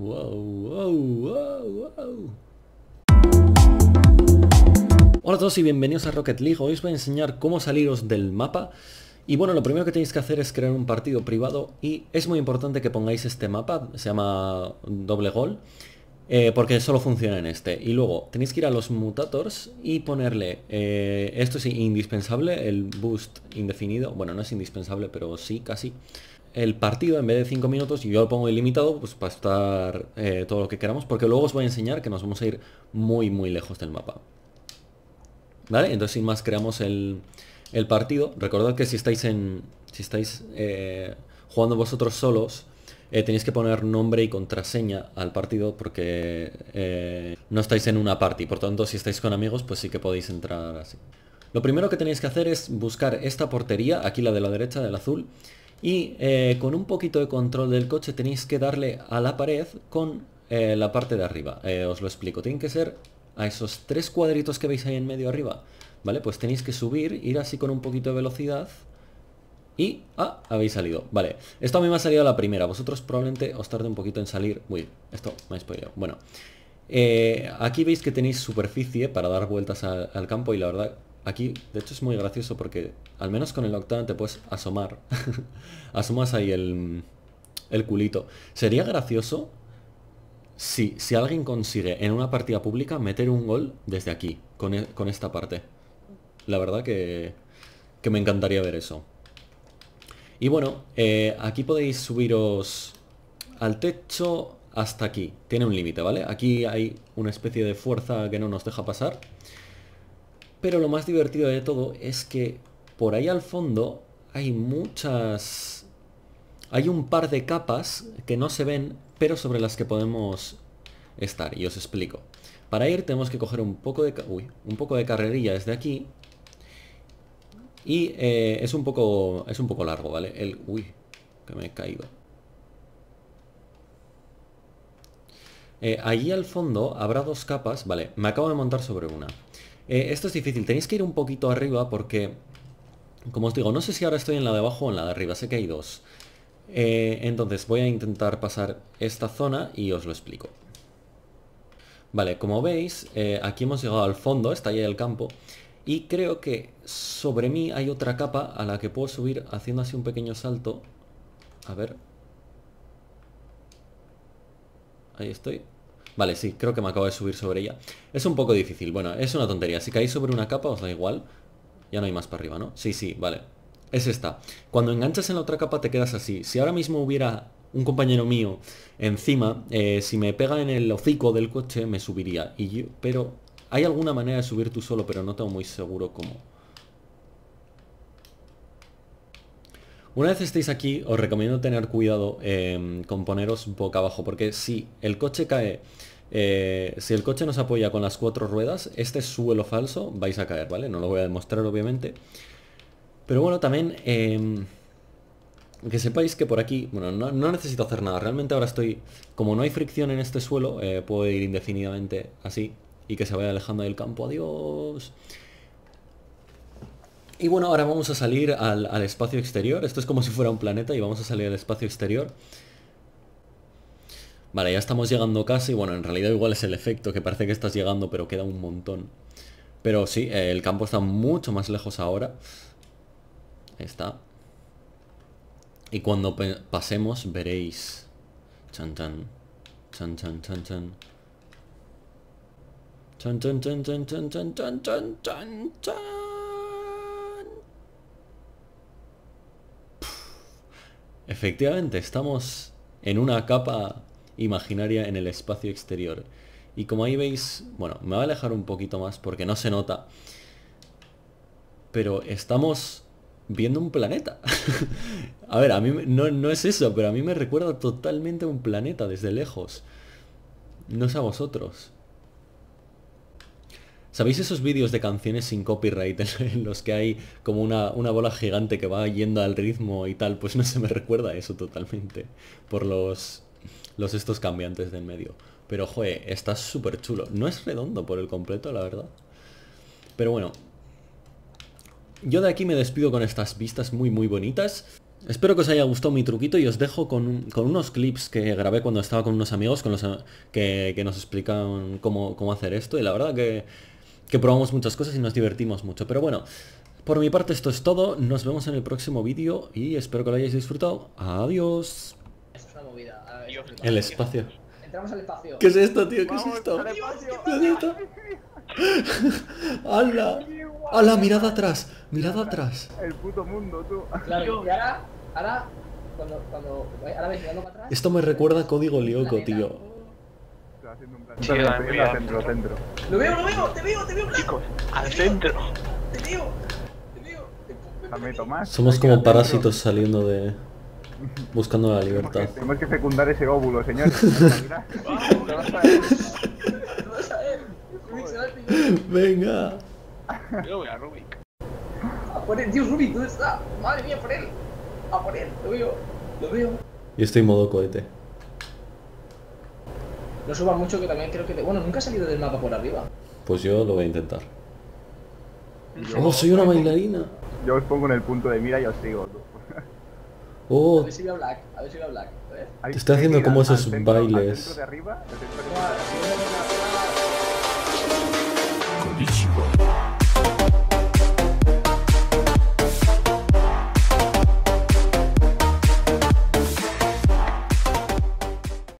Wow, Hola a todos y bienvenidos a Rocket League. Hoy os voy a enseñar cómo saliros del mapa. Y bueno, lo primero que tenéis que hacer es crear un partido privado y es muy importante que pongáis este mapa, se llama doble gol, eh, porque solo funciona en este. Y luego tenéis que ir a los mutators y ponerle, eh, esto es indispensable, el boost indefinido, bueno, no es indispensable, pero sí, casi, el partido en vez de 5 minutos, y yo lo pongo ilimitado, pues para estar eh, todo lo que queramos, porque luego os voy a enseñar que nos vamos a ir muy, muy lejos del mapa. ¿Vale? Entonces sin más creamos el, partido. Recordad que si estáis en. Si estáis eh, jugando vosotros solos, eh, tenéis que poner nombre y contraseña al partido porque no estáis en una party. Por tanto, si estáis con amigos, pues sí que podéis entrar así. Lo primero que tenéis que hacer es buscar esta portería, aquí la de la derecha, del azul, y eh, con un poquito de control del coche tenéis que darle a la pared con eh, la parte de arriba. Eh, os lo explico, tienen que ser a esos tres cuadritos que veis ahí en medio arriba. Vale, pues tenéis que subir, ir así con un poquito de velocidad y... Ah, habéis salido. Vale, esto a mí me ha salido la primera. Vosotros probablemente os tarde un poquito en salir. Uy, esto me ha Bueno, aquí veis que tenéis superficie para dar vueltas al campo y la verdad Aquí, de hecho, es muy gracioso porque al menos con el octante te puedes asomar. Asomas ahí el, culito. Sería gracioso si, alguien consigue en una partida pública meter un gol desde aquí, con, e, con esta parte. La verdad que, que, me encantaría ver eso. Y bueno, eh, aquí podéis subiros al techo hasta aquí. Tiene un límite, ¿vale? Aquí hay una especie de fuerza que no nos deja pasar. Pero lo más divertido de todo es que por ahí al fondo hay muchas... Hay un par de capas que no se ven, pero sobre las que podemos estar. Y os explico. Para ir tenemos que coger un poco de, un poco de carrerilla desde aquí. Y eh, es, un poco, es un poco largo, ¿vale? El... Uy, que me he caído. Eh, allí al fondo habrá dos capas. Vale, me acabo de montar sobre una. Eh, esto es difícil, tenéis que ir un poquito arriba porque, como os digo, no sé si ahora estoy en la de abajo o en la de arriba, sé que hay dos. Eh, entonces voy a intentar pasar esta zona y os lo explico. Vale, como veis, eh, aquí hemos llegado al fondo, está ahí el campo, y creo que sobre mí hay otra capa a la que puedo subir haciendo así un pequeño salto. A ver. Ahí estoy. Vale, sí, creo que me acabo de subir sobre ella. Es un poco difícil. Bueno, es una tontería. Si caéis sobre una capa os da igual. Ya no hay más para arriba, ¿no? Sí, sí, vale. Es esta. Cuando enganchas en la otra capa te quedas así. Si ahora mismo hubiera un compañero mío encima, eh, si me pega en el hocico del coche me subiría. Y yo, pero hay alguna manera de subir tú solo, pero no tengo muy seguro cómo. Una vez estéis aquí, os recomiendo tener cuidado em, con poneros boca abajo, porque si el coche cae, eh, si el coche nos apoya con las cuatro ruedas, este suelo falso vais a caer, ¿vale? No lo voy a demostrar, obviamente. Pero bueno, también... Em, que sepáis que por aquí, bueno, no, necesito hacer nada, realmente ahora estoy, como no hay fricción en este suelo, eh, puedo ir indefinidamente así y que se vaya alejando del campo, adiós. Y bueno, ahora vamos a salir al, espacio exterior. Esto es como si fuera un planeta y vamos a salir al espacio exterior. Vale, ya estamos llegando casi. Bueno, en realidad igual es el efecto, que parece que estás llegando, pero queda un montón. Pero sí, eh, el campo está mucho más lejos ahora. Ahí está. Y cuando pasemos veréis... Chan chan chan chan. Chan chan chan chan chan chan chan chan chan chan. Efectivamente, estamos en una capa imaginaria en el espacio exterior. Y como ahí veis, bueno, me va a alejar un poquito más porque no se nota. Pero estamos viendo un planeta. a ver, a mí no, no, es eso, pero a mí me recuerda totalmente a un planeta desde lejos. No es a vosotros. ¿Sabéis esos vídeos de canciones sin copyright en los que hay como una, bola gigante que va yendo al ritmo y tal? Pues no se me recuerda eso totalmente por los, los estos cambiantes de en medio. Pero, joe, está súper chulo. No es redondo por el completo, la verdad. Pero bueno. Yo de aquí me despido con estas vistas muy, muy bonitas. Espero que os haya gustado mi truquito y os dejo con, unos clips que grabé cuando estaba con unos amigos con los, que, nos explican cómo, cómo hacer esto. Y la verdad que que probamos muchas cosas y nos divertimos mucho. Pero bueno, por mi parte esto es todo. Nos vemos en el próximo vídeo y espero que lo hayáis disfrutado. Adiós. Es una movida. el espacio. Entramos al espacio. ¿Qué es esto, tío? ¿Qué es esto? ¡Hala! ¡Hala! ¡Mirad atrás! ¡Mirad atrás! El puto mundo, tú. Claro, y ahora, cuando, cuando, para atrás. Esto me recuerda a código Lyoko, tío. Lo veo, lo veo, te veo, te veo, Chicos, al centro. Te veo, te veo. Somos como parásitos saliendo de. Buscando la libertad. Tenemos que, fecundar ese óvulo, señor Venga. Yo voy a Rubik. A por él, Dios Rubik, ¿dónde está? Madre mía, por él. A por él, lo veo, lo veo. Yo estoy en modo cohete. No suba mucho que también creo que... Bueno, nunca ha salido del mapa por arriba. Pues yo lo voy a intentar. Yo, soy una bailarina! Yo os pongo en el punto de mira y os sigo. ¡Oh! A ver si Black, a ver si Black. Te está haciendo como esos bailes.